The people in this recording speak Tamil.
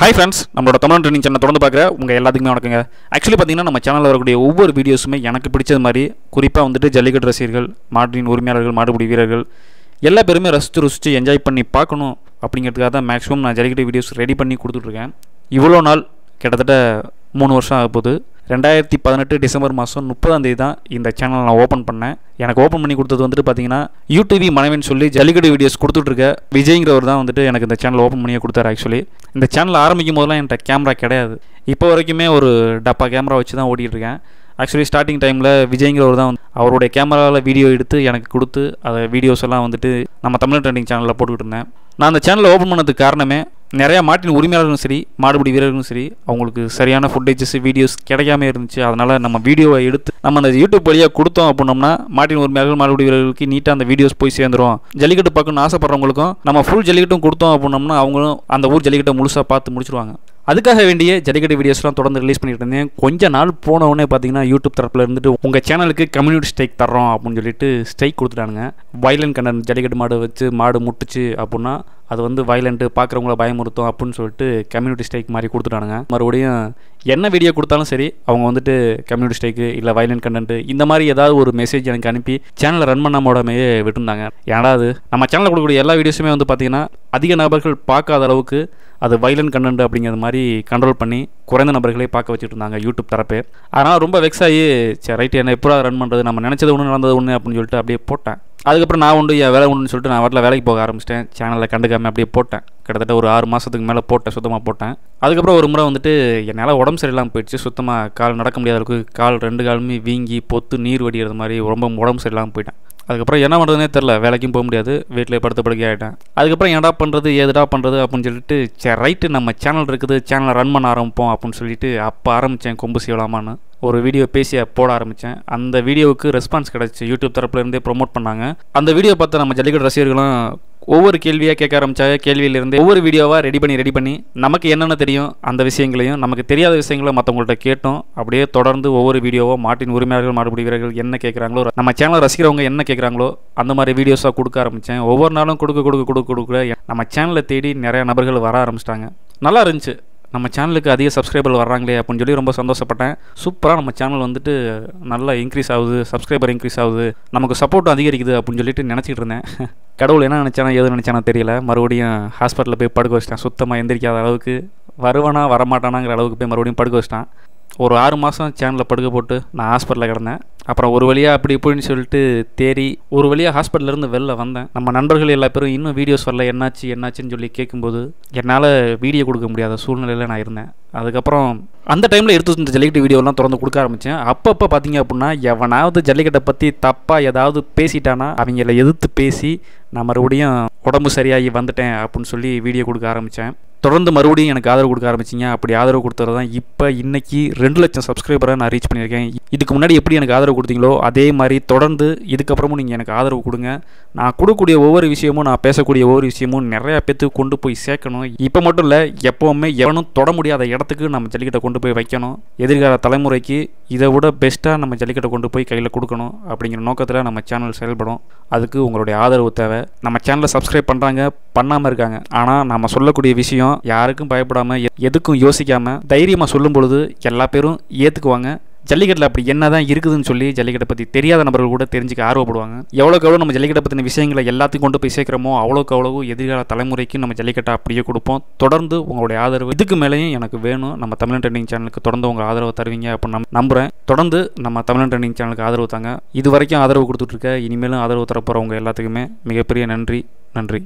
ஹாய் ஃப்ரெண்ட்ஸ் நம்மளோட தமிழ் ட்ரெயினிங் சேனல் தொடர்ந்து பார்க்குற உங்கள் எல்லாத்துக்குமே வணக்கங்க ஆக்சுவலி பார்த்தீங்கன்னா நம்ம சேனலில் வரக்கூடிய ஒவ்வொரு வீடியோஸுமே எனக்கு பிடிச்சது மாதிரி குறிப்பாக வந்துட்டு ஜல்லிக்கட்டு ரசிகர்கள் மாட்டின் உரிமையாளர்கள் மாடுபிடி வீரர்கள் எல்லா பேருமே ரசித்து ருசித்து என்ஜாய் பண்ணி பார்க்கணும் அப்படிங்கிறதுக்காக தான் மேக்ஸிமம் நான் ஜல்லிக்கட்டு வீடியோஸ் ரெடி பண்ணி கொடுத்துட்ருக்கேன் இவ்வளோ நாள் கிட்டத்தட்ட மூணு வருஷம் ஆகப்போகுது ரெண்டாயிரத்தி பதினெட்டு டிசம்பர் மாதம் முப்பதாம் தேதி தான் இந்த சேனலை நான் ஓப்பன் பண்ணேன் எனக்கு ஓப்பன் பண்ணி கொடுத்தது வந்துட்டு பார்த்தீங்கன்னா யூடிவி மனைவின்னு சொல்லி ஜல்லிக்கட்டு வீடியோஸ் கொடுத்துட்ருக்க விஜய்ங்கிறவர் தான் வந்துட்டு எனக்கு இந்த சேனல் ஓப்பன் பண்ணியே கொடுத்தாரு ஆக்சுவலி இந்த சேனல் ஆரம்பிக்கும் போதெல்லாம் என்கிட்ட கேமரா கிடையாது இப்போ வரைக்குமே ஒரு டப்பா கேமரா வச்சு தான் ஓடிட்டுருக்கேன் ஆக்சுவலி ஸ்டார்டிங் டைமில் விஜய்ங்கிறவர் தான் அவருடைய கேமராவில் வீடியோ எடுத்து எனக்கு கொடுத்து அதை வீடியோஸ் எல்லாம் வந்துட்டு நம்ம தமிழ் ட்ரெண்டிங் சேனலில் போட்டுக்கிட்டு இருந்தேன் நான் அந்த சேனலை ஓப்பன் பண்ணதுக்கு காரணமே நிறையா மாட்டின் உரிமையாளர்களும் சரி மாடுபிடி வீரர்களும் சரி அவங்களுக்கு சரியான ஃபுட்டேஜஸ் வீடியோஸ் கிடைக்காம இருந்துச்சு அதனால் நம்ம வீடியோவை எடுத்து நம்ம அந்த யூடியூப் வழியாக கொடுத்தோம் அப்படின்னோம்னா மாட்டின் உரிமையாளர்கள் மாடுபிடி வீரர்களுக்கு நீட்டாக அந்த வீடியோஸ் போய் சேர்ந்துடும் ஜல்லிக்கட்டு பார்க்கணும்னு ஆசைப்படுறவங்களுக்கும் நம்ம ஃபுல் ஜல்லிக்கட்டும் கொடுத்தோம் அப்படின்னோம்னா அவங்களும் அந்த ஊர் ஜல்லிக்கட்டை முழுசாக பார்த்து முடிச்சிருவாங்க அதுக்காக வேண்டிய ஜல்லிக்கட்டு வீடியோஸ்லாம் தொடர்ந்து ரிலீஸ் பண்ணிட்டு இருந்தேன் கொஞ்ச நாள் போனவுடனே பார்த்தீங்கன்னா யூடியூப் தரப்பில் இருந்துட்டு உங்கள் சேனலுக்கு கம்யூனிட்டி ஸ்ட்ரைக் தர்றோம் அப்படின்னு சொல்லிட்டு ஸ்ட்ரைக் கொடுத்துட்டானுங்க வயலன் கண்ணன் ஜல்லிக்கட்டு மாடு வச்சு மாடு முட்டுச்சு அப்படின்னா அது வந்து வயலண்ட்டு பார்க்குறவங்கள பயமுறுத்தும் அப்படின்னு சொல்லிட்டு கம்யூனிட்டி ஸ்ட்ரைக் மாதிரி கொடுத்துட்டானுங்க மறுபடியும் என்ன வீடியோ கொடுத்தாலும் சரி அவங்க வந்துட்டு கம்யூனிட்டி ஸ்ட்ரைக்கு இல்லை வயலண்ட் கண்டென்ட்டு இந்த மாதிரி ஏதாவது ஒரு மெசேஜ் எனக்கு அனுப்பி சேனலை ரன் பண்ணாம உடமையே விட்டுருந்தாங்க ஏன்னா அது நம்ம சேனலில் கொடுக்கக்கூடிய எல்லா வீடியோஸுமே வந்து பார்த்திங்கன்னா அதிக நபர்கள் பார்க்காத அளவுக்கு அது வயலண்ட் கண்டென்ட் அப்படிங்கிறது மாதிரி கண்ட்ரோல் பண்ணி குறைந்த நபர்களே பார்க்க வச்சுட்டு இருந்தாங்க யூடியூப் தரப்பே ஆனால் ரொம்ப வெக்ஸ் ஆகி சரி ரைட்டு என்ன எப்போ ரன் பண்ணுறது நம்ம நினச்சது ஒன்று நடந்தது ஒன்று அப்படின்னு சொல்லிட்டு அப்படியே போட்டேன் அதுக்கப்புறம் நான் உண்டு என் வேலை உண்டுன்னு சொல்லிட்டு நான் வரல வேலைக்கு போக ஆரம்பிச்சிட்டேன் சேனலில் கண்டுக்காமல் அப்படியே போட்டேன் கிட்டத்தட்ட ஒரு ஆறு மாதத்துக்கு மேலே போட்டேன் சுத்தமாக போட்டேன் அதுக்கப்புறம் ஒரு முறை வந்துட்டு என்னால் உடம்பு சரியில்லாமல் போயிடுச்சு சுத்தமாக கால் நடக்க முடியாத அளவுக்கு கால் ரெண்டு காலுமே வீங்கி பொத்து நீர் வடிகிறது மாதிரி ரொம்ப உடம்பு சரியில்லாமல் போயிட்டேன் அதுக்கப்புறம் என்ன பண்ணுறதுனே தெரில வேலைக்கும் போக முடியாது வீட்டிலே படுத்து படுக்கை ஆகிட்டேன் அதுக்கப்புறம் என்னடா பண்ணுறது ஏதுடா பண்ணுறது அப்படின்னு சொல்லிட்டு சரி ரைட்டு நம்ம சேனல் இருக்குது சேனலை ரன் பண்ண ஆரம்பிப்போம் அப்படின்னு சொல்லிட்டு அப்போ ஆரம்பித்தேன் கொம்பு செய்யலாமான்னு ஒரு வீடியோ பேசி போட ஆரம்பித்தேன் அந்த வீடியோவுக்கு ரெஸ்பான்ஸ் கிடச்சி யூடியூப் தரப்புலேருந்தே ப்ரொமோட் பண்ணாங்க அந்த வீடியோ பார்த்து நம்ம ஜல்லிக்கட்டு ரசிகர்களும் ஒவ்வொரு கேள்வியாக கேட்க ஆரம்பித்தா கேள்வியிலிருந்து ஒவ்வொரு வீடியோவாக ரெடி பண்ணி ரெடி பண்ணி நமக்கு என்னென்ன தெரியும் அந்த விஷயங்களையும் நமக்கு தெரியாத விஷயங்களை மற்றவங்கள்ட்ட கேட்டோம் அப்படியே தொடர்ந்து ஒவ்வொரு வீடியோவாக மாட்டின் உரிமையாளர்கள் மாடுபிடி வீரர்கள் என்ன கேட்குறாங்களோ நம்ம சேனலை ரசிக்கிறவங்க என்ன கேட்குறாங்களோ அந்த மாதிரி வீடியோஸாக கொடுக்க ஆரம்பித்தேன் ஒவ்வொரு நாளும் கொடுக்க கொடுக்க கொடுக்க கொடுக்க நம்ம சேனலை தேடி நிறையா நபர்கள் வர ஆரம்பிச்சிட்டாங்க நல்லா இருந்துச்சு நம்ம சேனலுக்கு அதிக சப்ஸ்கிரைபர் வர்றாங்களே அப்படின்னு சொல்லி ரொம்ப சந்தோஷப்பட்டேன் சூப்பராக நம்ம சேனல் வந்துட்டு நல்லா இன்க்ரீஸ் ஆகுது சப்ஸ்கிரைபர் இன்க்ரீஸ் ஆகுது நமக்கு சப்போர்ட் அதிகரிக்குது அப்படின்னு சொல்லிட்டு நினச்சிட்டு இருந்தேன் கடவுள் என்ன நினச்சானா எது நினச்சானா தெரியல மறுபடியும் ஹாஸ்பிட்டலில் போய் படுக்க வச்சிட்டேன் சுத்தமாக எந்திரிக்காத அளவுக்கு வருவானா வரமாட்டானாங்கிற அளவுக்கு போய் மறுபடியும் படுக்க வச்சிட்டான் ஒரு ஆறு மாதம் சேனலில் படுக்க போட்டு நான் ஹாஸ்பிட்டலில் கிடந்தேன் அப்புறம் ஒரு வழியாக அப்படி இப்படின்னு சொல்லிட்டு தேறி ஒரு வழியாக ஹாஸ்பிட்டலேருந்து வெளில வந்தேன் நம்ம நண்பர்கள் எல்லா பேரும் இன்னும் வீடியோஸ் வரல என்னாச்சு என்னாச்சுன்னு சொல்லி கேட்கும்போது என்னால் வீடியோ கொடுக்க முடியாத சூழ்நிலையில் நான் இருந்தேன் அதுக்கப்புறம் அந்த டைமில் எடுத்து வந்த ஜல்லிக்கட்டு வீடியோலாம் திறந்து கொடுக்க ஆரம்பித்தேன் அப்பப்போ பார்த்தீங்க அப்படின்னா எவனாவது ஜல்லிக்கட்டை பற்றி தப்பாக ஏதாவது பேசிட்டானா அவங்கள எதிர்த்து பேசி நான் மறுபடியும் உடம்பு சரியாகி வந்துட்டேன் அப்படின்னு சொல்லி வீடியோ கொடுக்க ஆரம்பித்தேன் தொடர்ந்து மறுபடியும் எனக்கு ஆதரவு கொடுக்க ஆரம்பிச்சிங்க அப்படி ஆதரவு கொடுத்தது தான் இப்போ இன்றைக்கி ரெண்டு லட்சம் சப்ஸ்கிரைபரை நான் ரீச் பண்ணியிருக்கேன் இதுக்கு முன்னாடி எப்படி எனக்கு ஆதரவு கொடுத்தீங்களோ அதே மாதிரி தொடர்ந்து இதுக்கப்புறமும் நீங்கள் எனக்கு ஆதரவு கொடுங்க நான் கொடுக்கக்கூடிய ஒவ்வொரு விஷயமும் நான் பேசக்கூடிய ஒவ்வொரு விஷயமும் நிறையா பேத்துக்கு கொண்டு போய் சேர்க்கணும் இப்போ மட்டும் இல்லை எப்போவுமே எவனும் தொட முடியாத இடத்துக்கு நம்ம ஜல்லிக்கட்டை கொண்டு போய் வைக்கணும் எதிர்கால தலைமுறைக்கு இதை விட பெஸ்ட்டாக நம்ம ஜல்லிக்கட்டை கொண்டு போய் கையில் கொடுக்கணும் அப்படிங்கிற நோக்கத்தில் நம்ம சேனல் செயல்படும் அதுக்கு உங்களுடைய ஆதரவு தேவை நம்ம சேனலை சப்ஸ்கிரைப் பண்ணுறாங்க பண்ணாமல் இருக்காங்க ஆனால் நம்ம சொல்லக்கூடிய விஷயம் விஷயம் யாருக்கும் பயப்படாமல் எதுக்கும் யோசிக்காமல் தைரியமாக சொல்லும் பொழுது எல்லா பேரும் ஏற்றுக்குவாங்க ஜல்லிக்கட்டில் அப்படி என்ன தான் இருக்குதுன்னு சொல்லி ஜல்லிக்கட்டை பற்றி தெரியாத நபர்கள் கூட தெரிஞ்சுக்க ஆர்வப்படுவாங்க எவ்வளோக்கு எவ்வளோ நம்ம ஜல்லிக்கட்டை பற்றின விஷயங்களை எல்லாத்தையும் கொண்டு போய் சேர்க்குறமோ அவ்வளோக்கு அவ்வளோ எதிர்கால தலைமுறைக்கு நம்ம ஜல்லிக்கட்டை அப்படியே கொடுப்போம் தொடர்ந்து உங்களுடைய ஆதரவு இதுக்கு மேலேயும் எனக்கு வேணும் நம்ம தமிழ் ட்ரெண்டிங் சேனலுக்கு தொடர்ந்து உங்கள் ஆதரவு தருவீங்க அப்படின்னு நம்புகிறேன் தொடர்ந்து நம்ம தமிழ் ட்ரெண்டிங் சேனலுக்கு ஆதரவு தாங்க இது வரைக்கும் ஆதரவு கொடுத்துட்ருக்க இனிமேலும் ஆதரவு தரப்போகிறவங்க எல்லாத்துக்குமே மிகப்பெரிய நன்றி நன்றி